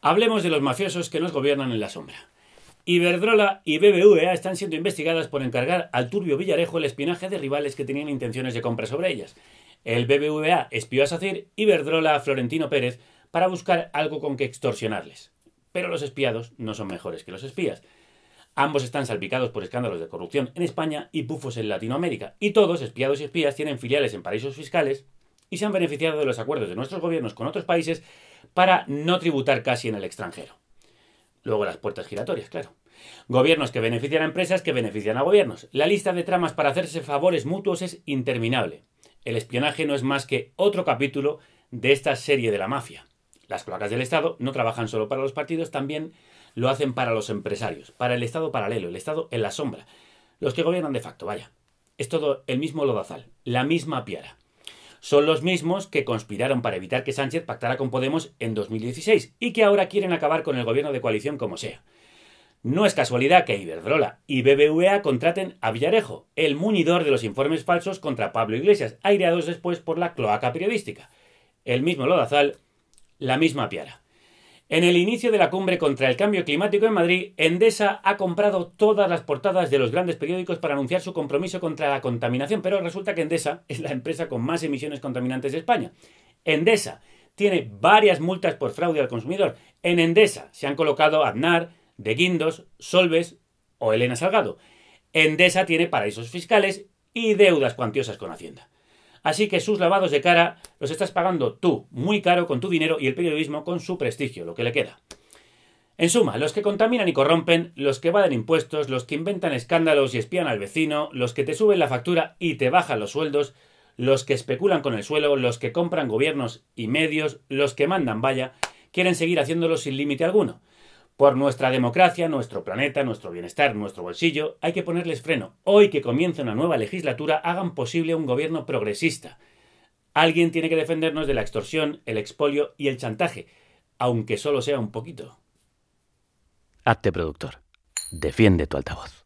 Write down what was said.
Hablemos de los mafiosos que nos gobiernan en la sombra. Iberdrola y BBVA están siendo investigadas por encargar al turbio Villarejo el espionaje de rivales que tenían intenciones de compra sobre ellas. El BBVA espió a Sacir, Iberdrola a Florentino Pérez para buscar algo con que extorsionarles. Pero los espiados no son mejores que los espías. Ambos están salpicados por escándalos de corrupción en España y bufos en Latinoamérica, y todos, espiados y espías, tienen filiales en paraísos fiscales y se han beneficiado de los acuerdos de nuestros gobiernos con otros países para no tributar casi en el extranjero. Luego las puertas giratorias, claro. Gobiernos que benefician a empresas que benefician a gobiernos. La lista de tramas para hacerse favores mutuos es interminable. El espionaje no es más que otro capítulo de esta serie de la mafia. Las placas del Estado no trabajan solo para los partidos, también lo hacen para los empresarios, para el Estado paralelo, el Estado en la sombra, los que gobiernan de facto, vaya. Es todo el mismo lodazal, la misma piara son los mismos que conspiraron para evitar que Sánchez pactara con Podemos en 2016 y que ahora quieren acabar con el gobierno de coalición como sea. No es casualidad que Iberdrola y BBVA contraten a Villarejo, el muñidor de los informes falsos contra Pablo Iglesias, aireados después por la cloaca periodística. El mismo lodazal, la misma piara. En el inicio de la cumbre contra el cambio climático en Madrid, Endesa ha comprado todas las portadas de los grandes periódicos para anunciar su compromiso contra la contaminación, pero resulta que Endesa es la empresa con más emisiones contaminantes de España. Endesa tiene varias multas por fraude al consumidor. En Endesa se han colocado Aznar, De Guindos, Solves o Elena Salgado. Endesa tiene paraísos fiscales y deudas cuantiosas con Hacienda. Así que sus lavados de cara los estás pagando tú muy caro con tu dinero y el periodismo con su prestigio, lo que le queda. En suma, los que contaminan y corrompen, los que evaden impuestos, los que inventan escándalos y espían al vecino, los que te suben la factura y te bajan los sueldos, los que especulan con el suelo, los que compran gobiernos y medios, los que mandan vaya, quieren seguir haciéndolo sin límite alguno. Por nuestra democracia, nuestro planeta, nuestro bienestar, nuestro bolsillo, hay que ponerles freno. Hoy que comienza una nueva legislatura, hagan posible un gobierno progresista. Alguien tiene que defendernos de la extorsión, el expolio y el chantaje, aunque solo sea un poquito. Hazte productor. Defiende tu altavoz.